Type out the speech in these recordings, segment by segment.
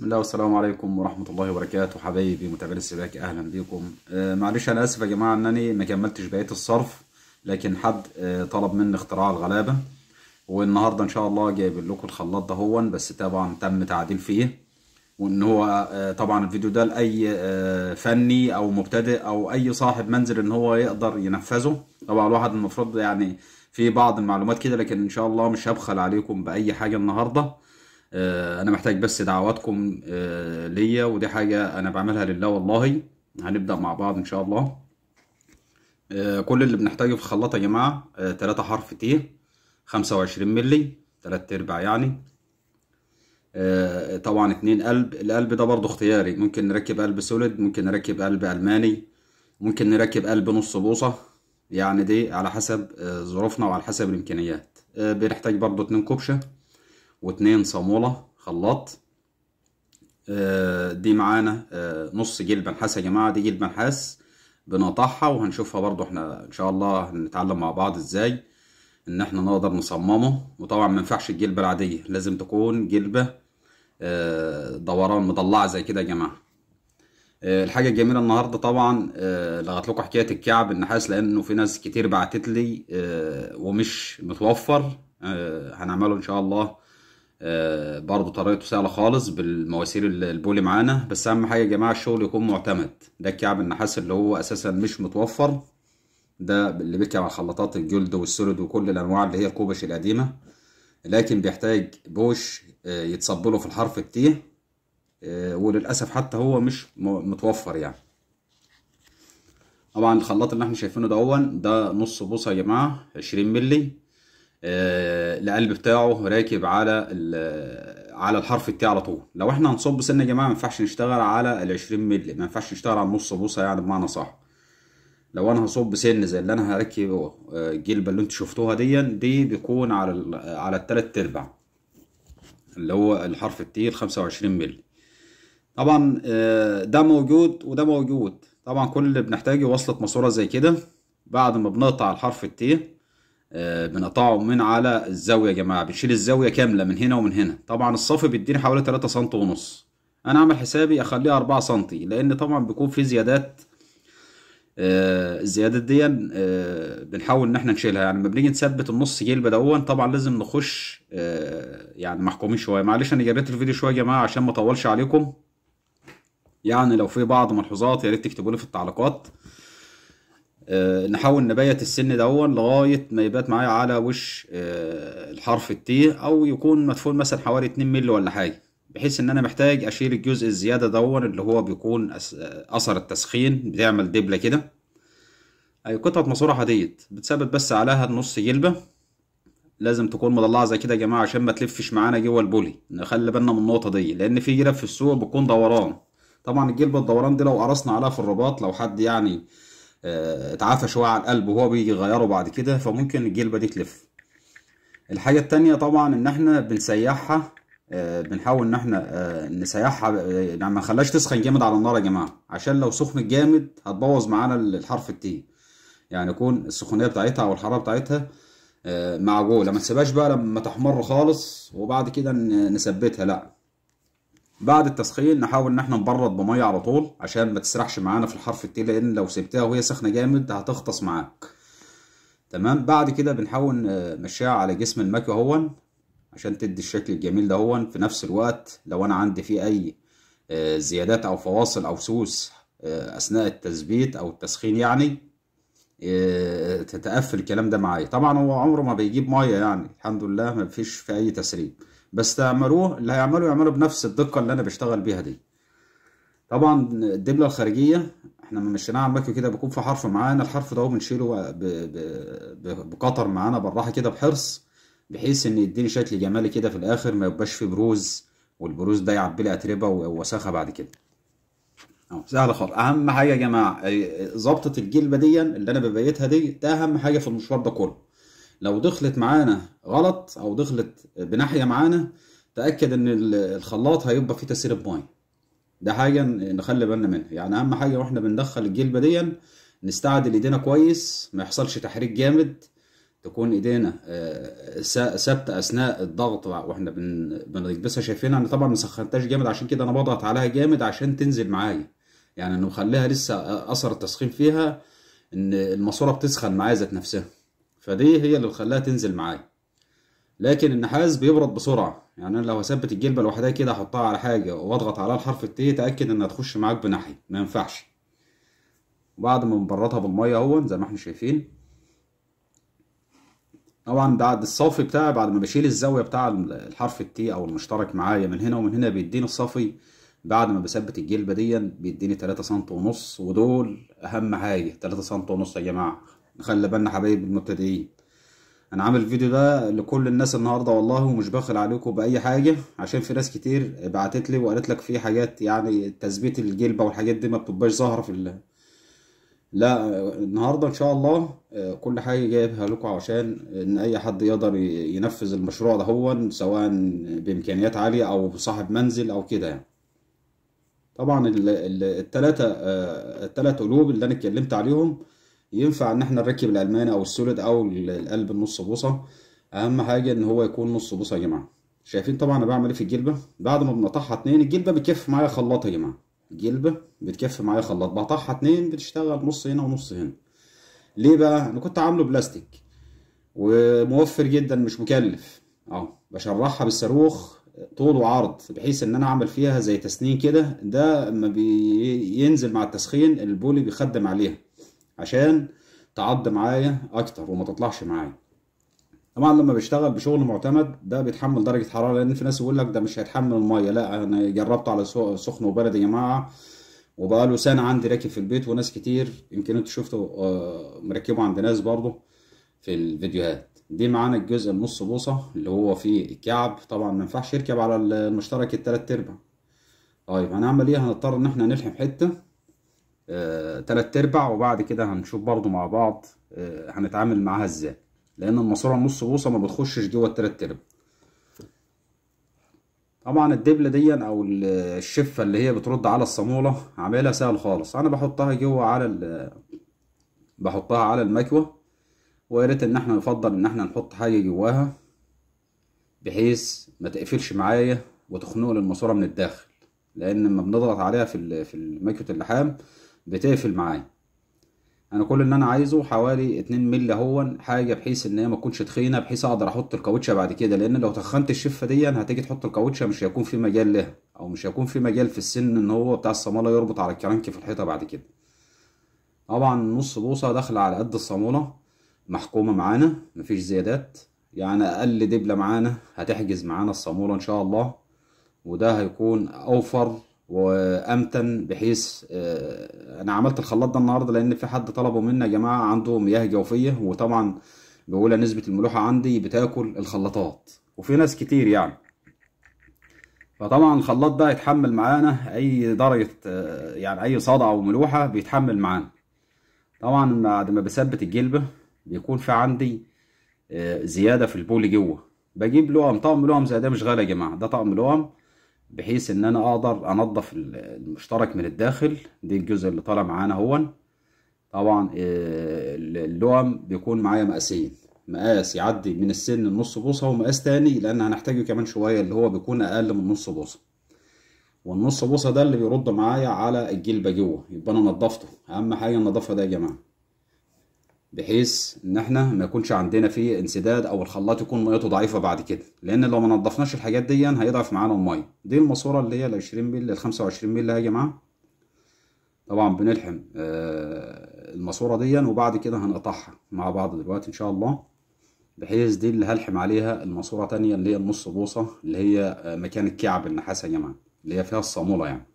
بسم الله والسلام عليكم ورحمة الله وبركاته حبايبي متابعي السباك أهلا بيكم آه، معلش أنا آسف يا جماعة إن أنا ما كملتش بقية الصرف لكن حد آه، طلب مني اختراع الغلابة والنهاردة إن شاء الله جايب لكم الخلاط ده هون بس طبعا تم تعديل فيه وإن هو آه، طبعا الفيديو ده لأي فني أو مبتدئ أو أي صاحب منزل إن هو يقدر ينفذه طبعا الواحد المفروض يعني في بعض المعلومات كده لكن إن شاء الله مش هبخل عليكم بأي حاجة النهاردة آه، انا محتاج بس دعواتكم آه، ليا ودي حاجه انا بعملها لله والله هنبدا مع بعض ان شاء الله آه، كل اللي بنحتاجه في الخلاطه يا جماعه 3 حرف خمسة 25 ملي 3 ارباع يعني طبعا اتنين قلب القلب ده برضو اختياري ممكن نركب قلب سوليد ممكن نركب قلب الماني ممكن نركب قلب نص بوصه يعني دي على حسب ظروفنا وعلى حسب الامكانيات بنحتاج برضو اتنين كوبشه واتنين صامولة خلاط آه، دي معانا آه، نص جلب نحاس يا جماعة دي جلب نحاس بنقطعها وهنشوفها برضو احنا ان شاء الله هنتعلم مع بعض ازاي ان احنا نقدر نصممه وطبعا ما ينفعش الجلبة العادية لازم تكون جلبة آه، دوران مضلعة زي كده يا جماعة الحاجة الجميلة النهاردة طبعا لغت لكم حكاية الكعب النحاس لأنه في ناس كتير بعتتلي ومش متوفر هنعمله إن شاء الله آه، برضه طريقته سهله خالص بالمواسير البولي معانا بس اهم حاجه يا جماعه الشغل يكون معتمد ده الكعب النحاس اللي هو اساسا مش متوفر ده اللي بيركب على خلطات الجلد والسوليد وكل الانواع اللي هي الكوبش القديمه لكن بيحتاج بوش آه، يتصب له في الحرف التي آه، وللاسف حتى هو مش متوفر يعني طبعا الخلاط اللي احنا شايفينه دهون ده نص بوصه يا جماعه 20 مللي آه، القلب بتاعه راكب على آه، على الحرف التي على طول لو احنا هنصب سنه يا جماعه ما ينفعش نشتغل على ال 20 مللي ما ينفعش نشتغل على نص بوصه يعني بمعنى صح لو انا هصب سن زي اللي انا هركب الجلبه آه، اللي انتوا شفتوها دي دي بيكون على على التلات ارباع اللي هو الحرف التي ال 25 مللي طبعا ده موجود وده موجود طبعا كل اللي بنحتاجه وصلة ماسورة زي كده بعد ما بنقطع الحرف التي بنقطعه آه، من على الزاويه يا جماعه بنشيل الزاويه كامله من هنا ومن هنا طبعا الصف بيديني حوالي 3 سم ونص انا اعمل حسابي اخليها 4 سم لان طبعا بيكون في زيادات آه، الزيادات دي آه، بنحاول ان احنا نشيلها يعني لما بنيجي نثبت النص جلب دون طبعا لازم نخش يعني محكومين شويه معلش انا جريت الفيديو شويه يا جماعه عشان ما اطولش عليكم يعني لو في بعض ملحوظات يا ريت تكتبوا لي في التعليقات آه، نحاول نبيت السن دون لغايه ما يبات معايا على وش آه، الحرف التي او يكون مدفون مثلا حوالي 2 مللي ولا حاجه بحيث ان انا محتاج اشيل الجزء الزياده دون اللي هو بيكون آه، اثر التسخين بتعمل دبله كده اي قطعه ماسوره حديد بتثبت بس عليها النص جلبه لازم تكون مضلعه زي كده يا جماعه عشان ما تلفش معانا جوه البولي نخلي بالنا من النقطه دي لان في جلب في السوق بتكون دوران طبعا الجلبه الدوران دي لو قرصنا عليها في الرباط لو حد يعني آه، اتعافى شويه على القلب وهو بيجي يغيره بعد كده فممكن الجلبه دي تلف الحاجه التانية طبعا ان احنا بنسيحها آه، بنحاول ان احنا آه، نسيحها يعني ما نخليهاش تسخن جامد على النار يا جماعه عشان لو سخنت جامد هتبوظ معانا الحرف التي يعني يكون السخونيه بتاعتها او الحراره بتاعتها معجوله ما تسيبهاش بقى لما تحمر خالص وبعد كده نثبتها لا بعد التسخين نحاول ان احنا نبرد بميه على طول عشان ما تسرحش معانا في الحرف التي لان لو سبتها وهي سخنه جامد هتغطس معاك تمام بعد كده بنحاول نمشيها آه، على جسم المكوى هون عشان تدي الشكل الجميل ده هون في نفس الوقت لو انا عندي فيه اي آه، زيادات او فواصل او سوس آه، اثناء التثبيت او التسخين يعني تتقفل الكلام ده معايا طبعا هو عمره ما بيجيب ميه يعني الحمد لله ما فيش في اي تسريب بس تعملوه اللي هيعملوا يعملوا بنفس الدقه اللي انا بشتغل بيها دي طبعا الدبله الخارجيه احنا لما مشيناها على كده بيكون في حرف معانا الحرف ده بنشيله بقطر معانا بالراحه كده بحرص بحيث ان يديني شكل جمالي كده في الاخر ما يبقاش فيه بروز والبروز ده يعبي لي اتربه ووساخه بعد كده اهو سهله خالص اهم حاجه يا جماعه ظبطه الجلبه دي اللي انا ببيتها دي ده اهم حاجه في المشوار ده كله لو دخلت معانا غلط او دخلت بناحيه معانا تاكد ان الخلاط هيبقى فيه تسريب ميه ده حاجه نخلي بالنا منها يعني اهم حاجه واحنا بندخل الجلبه دي نستعدل ايدينا كويس ما يحصلش تحريك جامد تكون ايدينا آه، ثابته اثناء الضغط واحنا بنلبسها شايفينها انا طبعا ما سخنتهاش جامد عشان كده انا بضغط عليها جامد عشان تنزل معايا يعني انا مخليها لسه اثر التسخين فيها ان الماسوره بتسخن معايا ذات نفسها فدي هي اللي خلاها تنزل معايا لكن النحاس بيبرد بسرعة يعني انا لو هثبت الجلبة لوحدها كده احطها على حاجة واضغط على الحرف التي تأكد انها تخش معاك بناحية ما ينفعش وبعد ما نبردها بالمية اهو زي ما احنا شايفين طبعا بعد الصافي بتاعي بعد ما بشيل الزاوية بتاع الحرف التي او المشترك معايا من هنا ومن هنا بيديني الصافي بعد ما بثبت الجلبة ديا بيديني تلاتة سنت ونص ودول اهم حاجة تلاتة سنت ونص يا جماعة نخلي بالنا حبايب المبتدئين انا عامل الفيديو ده لكل الناس النهارده والله ومش بخل عليكم باي حاجه عشان في ناس كتير بعتت لي وقالت لك في حاجات يعني تثبيت الجلبه والحاجات دي ما بتبقاش ظاهره في الله. لا النهارده ان شاء الله آه، كل حاجه جايبها لكم عشان ان اي حد يقدر ينفذ المشروع ده هو سواء بامكانيات عاليه او صاحب منزل او كده يعني طبعا التلاتة آه، التلات قلوب اللي انا اتكلمت عليهم ينفع ان احنا نركب الالمان او السوليد او القلب النص بوصه اهم حاجه ان هو يكون نص بوصه يا جماعه شايفين طبعا انا بعمل ايه في الجلبه بعد ما بنقطعها اتنين الجلبه بتكف معايا خلاط يا جماعه الجلبه بتكف معايا خلاط بقطعها اتنين بتشتغل نص هنا ونص هنا ليه بقى انا كنت عامله بلاستيك وموفر جدا مش مكلف اهو بشرحها بالصاروخ طول وعرض بحيث ان انا اعمل فيها زي تسنين كده ده لما بينزل مع التسخين البولي بيخدم عليها عشان تعض معايا اكتر وما تطلعش معايا طبعا لما بشتغل بشغل معتمد ده بيتحمل درجه حراره لان في ناس يقول لك ده مش هيتحمل الميه لا انا جربته على سخن وبرد يا جماعه وبقاله سنه عندي راكب في البيت وناس كتير يمكن انتوا شفتوا آه، مركبه عند ناس برضه في الفيديوهات دي معانا الجزء النص بوصه اللي هو فيه الكعب طبعا ما ينفعش يركب على المشترك التلات ارباع طيب هنعمل ايه هنضطر ان احنا نلحم حته آه، تلات ارباع وبعد كده هنشوف برضو مع بعض آه، هنتعامل معاها ازاي لان الماسوره نص بوصه ما بتخشش جوه التلات ارباع طبعا الدبله دي او الشفه اللي هي بترد على الصاموله عاملها سهل خالص انا بحطها جوه على ال... بحطها على المكوه ويا ريت ان احنا نفضل ان احنا نحط حاجه جواها بحيث ما تقفلش معايا وتخنق الماسوره من الداخل لان لما بنضغط عليها في في مكوه اللحام بتقفل معايا انا كل اللي انا عايزه حوالي 2 ملي هو حاجه بحيث ان هي ما تكونش تخينه بحيث اقدر احط الكاوتشه بعد كده لان لو تخنت الشفه دي هتيجي تحط الكاوتشه مش هيكون في مجال لها او مش هيكون في مجال في السن ان هو بتاع الصماله يربط على الكرنك في الحيطه بعد كده طبعا نص بوصه داخله على قد الصاموله محكومه معانا مفيش زيادات يعني اقل دبله معانا هتحجز معانا الصاموله ان شاء الله وده هيكون اوفر وامتن بحيث آه، انا عملت الخلاط ده النهارده لان في حد طلبه مني يا جماعه عنده مياه جوفيه وطبعا بقولها نسبه الملوحه عندي بتاكل الخلاطات وفي ناس كتير يعني فطبعا الخلاط ده يتحمل معانا اي درجه آه، يعني اي صدع او ملوحه بيتحمل معانا طبعا بعد ما بثبت الجلبه بيكون في عندي آه، زياده في البول جوه بجيب لوام طقم لوام زي ده مش غالي يا جماعه ده طقم لوام بحيث ان انا اقدر انضف المشترك من الداخل دي الجزء اللي طالع معانا اهو طبعا آه، اللوم بيكون معايا مقاسين مقاس يعدي من السن النص بوصه ومقاس تاني لان هنحتاجه كمان شويه اللي هو بيكون اقل من نص بوصه والنص بوصه ده اللي بيرد معايا على الجلبه جوه يبقى انا نضفته اهم حاجه النضافه ده يا جماعه بحيث ان احنا ما يكونش عندنا فيه انسداد او الخلاط يكون ميته ضعيفه بعد كده لان لو ما نضفناش الحاجات دي هيضعف معانا الميه دي الماسوره اللي هي ال 20 مل ال 25 مل يا جماعه طبعا بنلحم آه، الماسوره دي وبعد كده هنقطعها مع بعض دلوقتي ان شاء الله بحيث دي اللي هلحم عليها الماسوره تانية اللي هي النص بوصه اللي هي آه، مكان الكعب النحاس يا جماعه اللي هي فيها الصاموله يعني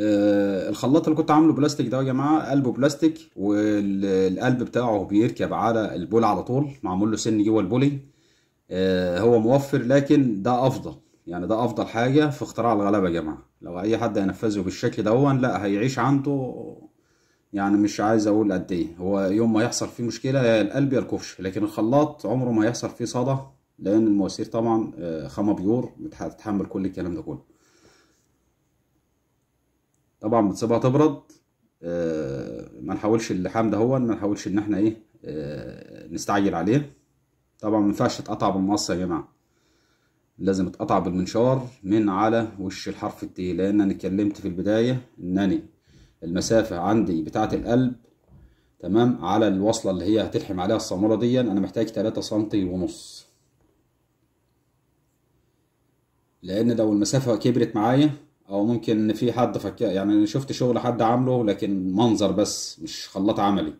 آه الخلاط اللي كنت عامله بلاستيك ده يا جماعه قلبه بلاستيك والقلب بتاعه بيركب على البول على طول معمول له سن جوه البولي آه هو موفر لكن ده افضل يعني ده افضل حاجه في اختراع الغلابه يا جماعه لو اي حد هينفذه بالشكل ده لا هيعيش عنده يعني مش عايز اقول قد ايه هو يوم ما يحصل فيه مشكله يا القلب يا الكفش لكن الخلاط عمره ما هيحصل فيه صدى لان المواسير طبعا آه، خامه بيور بتتحمل كل الكلام ده كله طبعا بتسيبها تبرد آه، ما نحاولش اللحام ده هو ما نحاولش ان احنا ايه آه، نستعجل عليه طبعا ما ينفعش تقطع بالمقص يا جماعه لازم تتقطع بالمنشار من على وش الحرف التي لان انا اتكلمت في البدايه انني المسافه عندي بتاعه القلب تمام على الوصله اللي هي هتلحم عليها الصاموله دي انا محتاج 3 سم ونص لان لو المسافه كبرت معايا او ممكن ان في حد فك يعني انا شفت شغل حد عامله لكن منظر بس مش خلاط عملي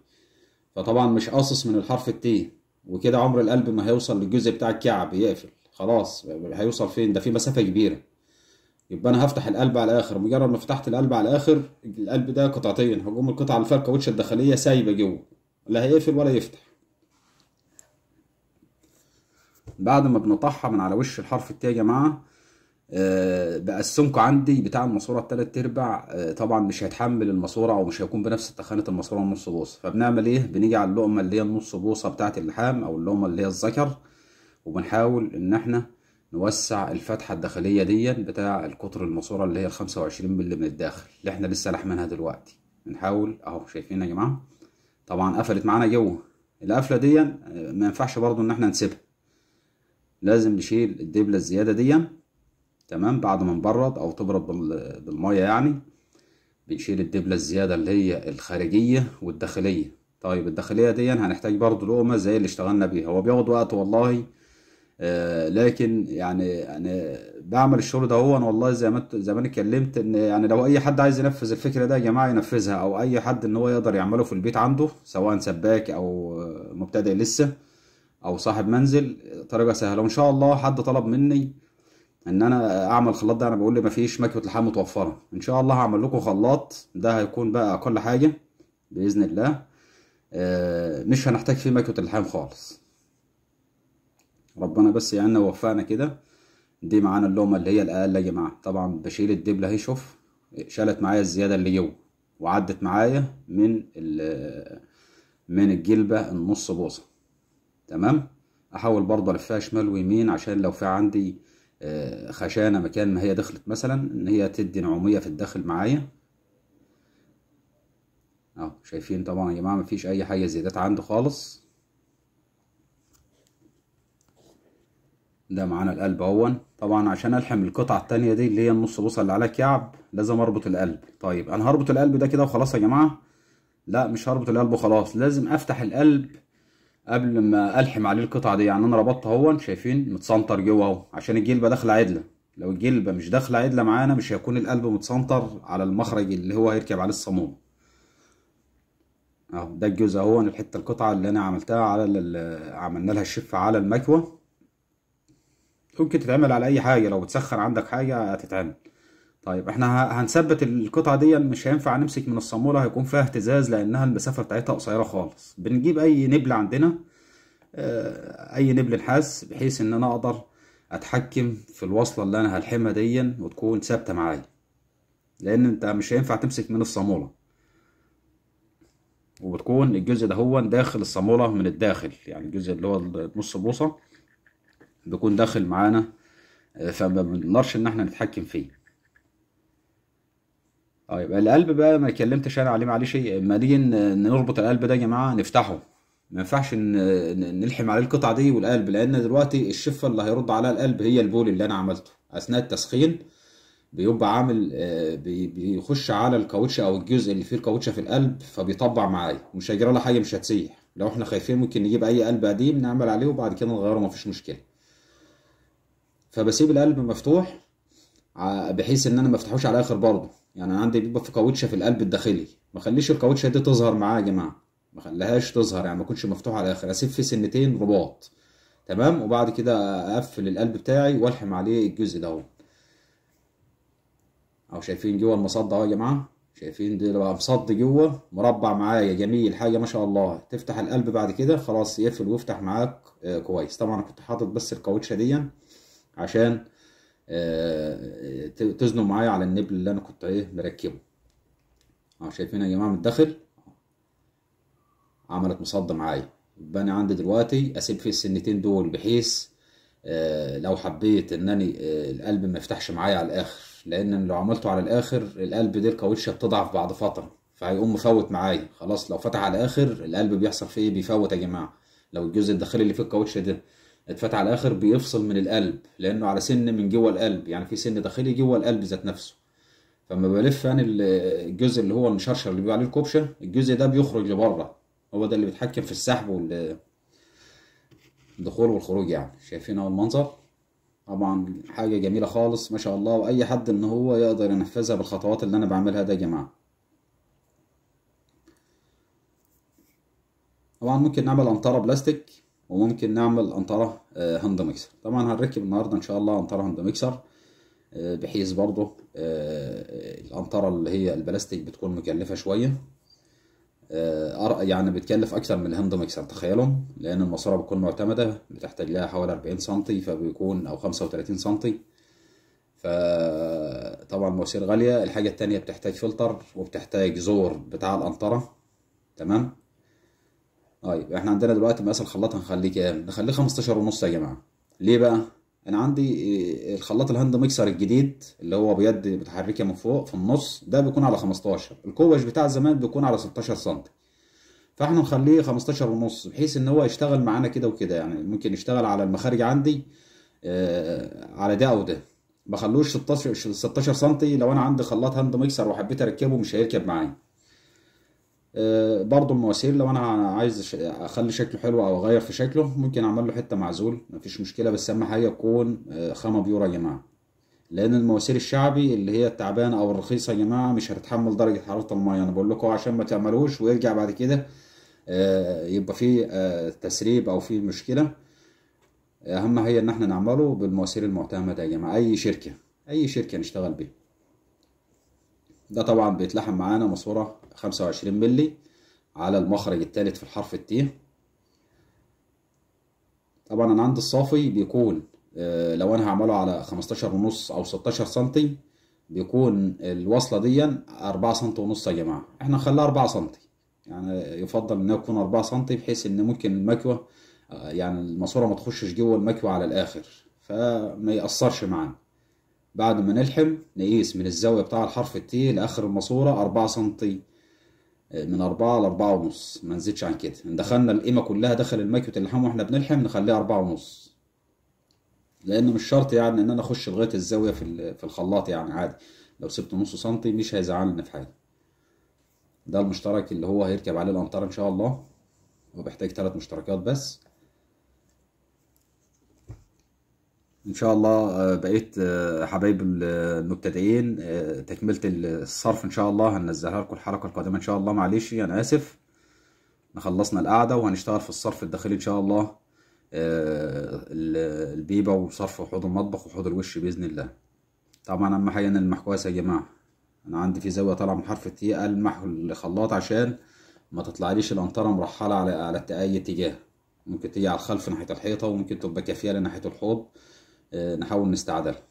فطبعا مش قاصص من الحرف التي وكده عمر القلب ما هيوصل للجزء بتاع الكعب يقفل خلاص هيوصل فين ده في مسافه كبيره يبقى انا هفتح القلب على الاخر مجرد ما فتحت القلب على الاخر القلب ده قطعتين هجوم القطعه اللي فيها الكاوتش الداخليه سايبه جوه لا هيقفل ولا يفتح بعد ما بنطحها من على وش الحرف التي يا جماعه آه، بقسمكم عندي بتاع الماسوره التلات ارباع آه، طبعا مش هيتحمل الماسوره او مش هيكون بنفس تخانه الماسوره النص بوصه فبنعمل ايه بنيجي على اللقمه اللي هي النص بوصه بتاعه اللحام او اللقمه اللي هي الذكر وبنحاول ان احنا نوسع الفتحه الداخليه دي بتاع القطر الماسوره اللي هي ال 25 مللي من الداخل اللي احنا لسه لحمناها دلوقتي بنحاول اهو شايفين يا جماعه طبعا قفلت معانا جوه القفله دي آه، ما ينفعش برضو ان احنا نسيبها لازم نشيل الدبله الزياده دي تمام بعد ما نبرد او تبرد بالميه يعني بنشيل الدبله الزياده اللي هي الخارجيه والداخليه طيب الداخليه دي هنحتاج برضو لقمه زي اللي اشتغلنا بيها هو بياخد وقت والله آه لكن يعني انا بعمل الشغل ده هو انا والله زي ما زي ما اتكلمت ان يعني لو اي حد عايز ينفذ الفكره ده يا جماعه ينفذها او اي حد ان هو يقدر يعمله في البيت عنده سواء سباك او مبتدئ لسه او صاحب منزل طريقه سهله وان شاء الله حد طلب مني ان انا اعمل خلاط ده انا بقول لي مفيش مكوه لحام متوفره ان شاء الله هعمل لكم خلاط ده هيكون بقى اقل حاجه باذن الله آه، مش هنحتاج فيه مكوه اللحام خالص ربنا بس يعيننا ووفقنا كده دي معانا اللومه اللي هي الاقل يا جماعه طبعا بشيل الدبل اهي شوف شالت معايا الزياده اللي جوه وعدت معايا من من الجلبه النص بوصه تمام احاول برضه الفها شمال ويمين عشان لو في عندي آه، خشانة مكان ما هي دخلت مثلا ان هي تدي نعومية في الداخل معايا اهو شايفين طبعا يا جماعة مفيش اي حاجة زيادات عنده خالص ده معانا القلب اهون طبعا عشان الحم القطعه التانية دي اللي هي النص بوصه اللي على كعب لازم اربط القلب طيب انا هربط القلب ده كده وخلاص يا جماعه لا مش هربط القلب وخلاص لازم افتح القلب قبل ما الحم عليه القطعه دي يعني انا ربطت اهو شايفين متسنطر جوه اهو عشان الجلبه داخله عدله لو الجلبه مش داخله عدله معانا مش هيكون القلب متسنطر على المخرج اللي هو هيركب عليه الصاموله اهو ده الجزء اهو الحته القطعه اللي انا عملتها على عملنا لها الشف على المكوه ممكن تتعمل على اي حاجه لو بتسخن عندك حاجه هتتعمل طيب احنا هنثبت القطعه دي مش هينفع نمسك من الصاموله هيكون فيها اهتزاز لانها المسافه بتاعتها قصيره خالص بنجيب اي نبل عندنا آه، اي نبل نحاس بحيث ان انا اقدر اتحكم في الوصله اللي انا هلحمها دي وتكون ثابته معايا لان انت مش هينفع تمسك من الصاموله وبتكون الجزء ده هو داخل الصاموله من الداخل يعني الجزء اللي هو نص بوصه بيكون داخل معانا آه، فما بنقدرش ان احنا نتحكم فيه اه القلب بقى ما اتكلمتش انا عليه معلش اما نيجي نربط القلب ده يا جماعه نفتحه ما ينفعش نلحم عليه القطعه دي والقلب لان دلوقتي الشفه اللي هيرد عليها القلب هي البول اللي انا عملته اثناء التسخين بيبقى عامل آه، بيخش على الكاوتشه او الجزء اللي فيه الكاوتشه في القلب فبيطبع معايا ومش هيجرى له حاجه مش هتسيح لو احنا خايفين ممكن نجيب اي قلب قديم نعمل عليه وبعد كده نغيره مفيش مشكله فبسيب القلب مفتوح بحيث ان انا ما افتحوش على الاخر برضه يعني انا عندي بيبقى في كاوتشه في القلب الداخلي ما خليش الكاوتشه دي تظهر معايا يا جماعه ما خليهاش تظهر يعني ما يكونش مفتوح على الاخر اسيب في سنتين رباط تمام وبعد كده اقفل القلب بتاعي والحم عليه الجزء ده اهو شايفين جوه المصد اهو يا جماعه شايفين ده بقى مصد جوه مربع معايا جميل حاجه ما شاء الله تفتح القلب بعد كده خلاص يقفل ويفتح معاك آه، كويس طبعا كنت حاطط بس الكاوتشه دي عشان آه، تزنوا معايا على النبل اللي انا كنت ايه مركبه اهو شايفين يا جماعه من الداخل عملت مصد معايا يبقى انا عندي دلوقتي اسيب فيه السنتين دول بحيث آه، لو حبيت انني آه، القلب ما يفتحش معايا على الاخر لان لو عملته على الاخر القلب دي الكاوتشه بتضعف بعد فتره فهيقوم مفوت معايا خلاص لو فتح على الاخر القلب بيحصل فيه ايه بيفوت يا جماعه لو الجزء الداخلي اللي في الكاوتشه ده الفتح على الاخر بيفصل من القلب لانه على سن من جوه القلب يعني في سن داخلي جوه القلب ذات نفسه فلما بلف انا الجزء اللي هو المشرشر اللي بيبقى عليه الكوبشه الجزء ده بيخرج لبره هو ده اللي بيتحكم في السحب والدخول والخروج يعني شايفين اهو المنظر طبعا حاجه جميله خالص ما شاء الله واي حد ان هو يقدر ينفذها بالخطوات اللي انا بعملها ده يا جماعه طبعا ممكن نعمل انطره بلاستيك وممكن نعمل انطره آه، هاند ميكسر طبعا هنركب النهارده ان شاء الله انطره هاند ميكسر آه، بحيث برضه آه، الانطره اللي هي البلاستيك بتكون مكلفه شويه يعني بتكلف اكتر من الهاند ميكسر تخيلوا لان الماسوره بتكون معتمده بتحتاج لها حوالي 40 سم فبيكون او 35 سم فطبعا مواسير غاليه الحاجه التانية بتحتاج فلتر وبتحتاج زور بتاع الانطره تمام طيب احنا عندنا دلوقتي مقاس الخلاط هنخليه كام؟ نخليه 15 ونص يا جماعه. ليه بقى؟ انا عندي الخلاط الهاند ميكسر الجديد اللي هو بيد متحركه من فوق في النص ده بيكون على 15 الكوش بتاع زمان بيكون على 16 سم فاحنا نخليه 15 ونص بحيث ان هو يشتغل معانا كده وكده يعني ممكن يشتغل على المخارج عندي آه، على ده او ده ما خلوش 16 16 سم لو انا عندي خلاط هاند ميكسر وحبيت اركبه مش هيركب معايا آه، برضو المواسير لو انا عايز اخلي شكله حلو او اغير في شكله ممكن اعمل له حته معزول مفيش مشكله بس اهم حاجه تكون آه، خامه بيور يا جماعه لان المواسير الشعبي اللي هي التعبانه او الرخيصه يا جماعه مش هتتحمل درجه حراره الميه انا بقول لكم عشان ما تعملوش ويرجع بعد كده آه، يبقى في تسريب او في مشكله اهم هي ان احنا نعمله بالمواسير المعتمده يا جماعه اي شركه اي شركه نشتغل بيها ده طبعا بيتلحم معانا ماسوره 25 مللي على المخرج الثالث في الحرف التي طبعا انا عندي الصافي بيكون آه، لو انا هعمله على 15 ونص او 16 سم بيكون الوصله دي 4 سم ونص يا جماعه احنا نخليها 4 سم يعني يفضل انها تكون 4 سم بحيث ان ممكن المكوه آه، يعني الماسوره ما تخشش جوه المكوه على الاخر فما ياثرش معانا بعد ما نلحم نقيس من الزاويه بتاع الحرف التي لاخر الماسوره 4 سم من 4 ل 4 ونص ما نزيدش عن كده دخلنا القيمه كلها دخل المايكروت اللحام واحنا بنلحم نخليها 4 ونص لان مش شرط يعني ان انا اخش لغايه الزاويه في في الخلاط يعني عادي لو سبت نص سم مش هيزعلني في حاجه ده المشترك اللي هو هيركب عليه الامطار ان شاء الله وبيحتاج ثلاث مشتركات بس ان شاء الله آه، بقيت آه، حبايب المبتدئين آه، تكمله الصرف ان شاء الله هننزلها لكم الحلقه القادمه ان شاء الله معلش انا اسف احنا خلصنا القعده وهنشتغل في الصرف الداخلي ان شاء الله البيبه وصرف وحوض المطبخ وحوض الوش باذن الله طبعا اهم حاجه ان المحكوسه يا جماعه انا عندي في زاويه طالعه من حرف التي المح الخلاط عشان ما تطلعليش القنطره مرحله على على اي اتجاه ممكن تيجي على الخلف ناحيه الحيطه وممكن تبقى كافيه لناحيه الحوض نحاول نستعدلها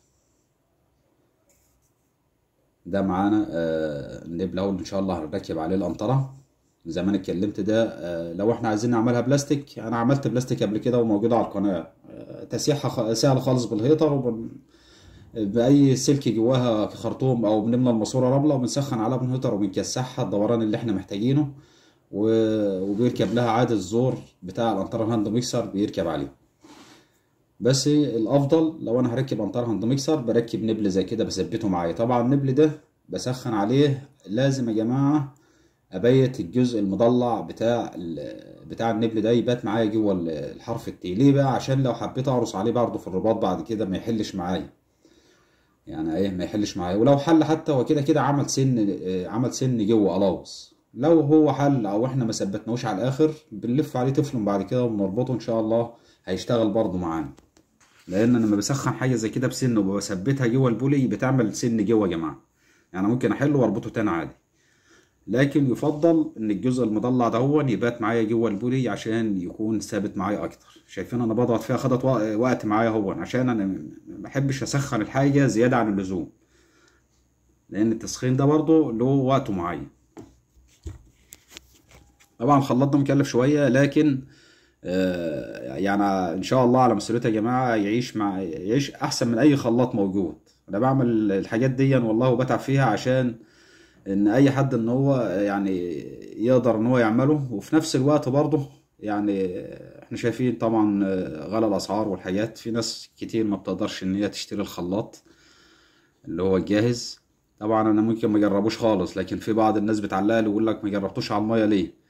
ده معانا آه، النبل اهو ان شاء الله هنركب عليه القنطره زي ما انا اتكلمت ده آه، لو احنا عايزين نعملها بلاستيك انا عملت بلاستيك قبل كده وموجوده على القناه آه، تسيحها سهل خالص بالهيطر وبن... باي سلك جواها خرطوم او بنملى الماسوره رمله وبنسخن عليها بالهيطر وبنكسحها الدوران اللي احنا محتاجينه و... وبيركب لها عادي الزور بتاع الانترا هاند ميكسر بيركب عليه بس الافضل لو انا هركب انطار هاند ميكسر بركب نبل زي كده بثبته معايا طبعا النبل ده بسخن عليه لازم يا جماعه ابيت الجزء المضلع بتاع بتاع النبل ده يبات معايا جوه الحرف التي ليه بقى عشان لو حبيت اعرس عليه برضه في الرباط بعد كده ما يحلش معايا يعني ايه ما يحلش معايا ولو حل حتى هو كده كده عمل سن عمل سن جوه الاوص لو هو حل او احنا ما ثبتناهوش على الاخر بنلف عليه تفلم بعد كده وبنربطه ان شاء الله هيشتغل برضه معانا لان انا لما بسخن حاجه زي كده بسن وبثبتها جوه البولي بتعمل سن جوه يا جماعه يعني ممكن احله واربطه تاني عادي لكن يفضل ان الجزء المضلع ده هو يبات معايا جوه البولي عشان يكون ثابت معايا اكتر شايفين انا بضغط فيها خدت وقت معايا هو عشان انا ما بحبش اسخن الحاجه زياده عن اللزوم لان التسخين ده برضه له وقته معين طبعا الخلاط ده مكلف شويه لكن آه، يعني ان شاء الله على مسؤوليته يا جماعه يعيش مع يعيش احسن من اي خلاط موجود انا بعمل الحاجات دي والله وبتعب فيها عشان ان اي حد ان هو يعني يقدر ان هو يعمله وفي نفس الوقت برضه يعني احنا شايفين طبعا آه، غلاء الاسعار والحاجات في ناس كتير ما بتقدرش ان هي تشتري الخلاط اللي هو الجاهز طبعا انا ممكن ما جربوش خالص لكن في بعض الناس بتعلق لي ويقول لك ما جربتوش على الميه ليه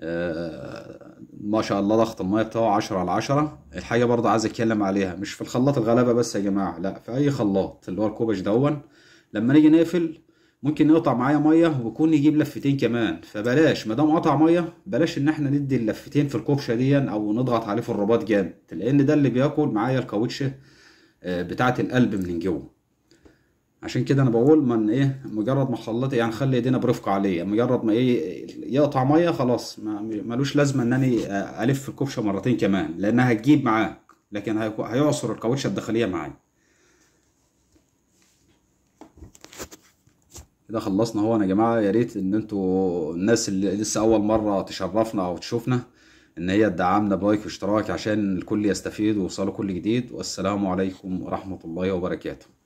آه، ما شاء الله ضغط الميه بتاعه 10 على 10 الحاجه برضه عايز اتكلم عليها مش في الخلاط الغلابه بس يا جماعه لا في اي خلاط اللي هو الكوبش دون لما نيجي نقفل ممكن يقطع معايا ميه ويكون يجيب لفتين كمان فبلاش ما دام قطع ميه بلاش ان احنا ندي اللفتين في الكوبشه دي او نضغط عليه في الرباط جامد لان ده اللي بياكل معايا الكاوتشه آه، بتاعه القلب من جوه عشان كده انا بقول من ايه مجرد ما خلط يعني خلي ايدينا برفق عليه مجرد ما ايه يقطع ميه خلاص ما ملوش لازمه ان انا الف الكبشه مرتين كمان لانها هتجيب معاك لكن هيعصر الكاوتشه الداخليه معايا كده خلصنا اهو يا جماعه يا ريت ان انتوا الناس اللي لسه اول مره تشرفنا او تشوفنا ان هي تدعمنا بلايك واشتراك عشان الكل يستفيد ويوصلوا كل جديد والسلام عليكم ورحمه الله وبركاته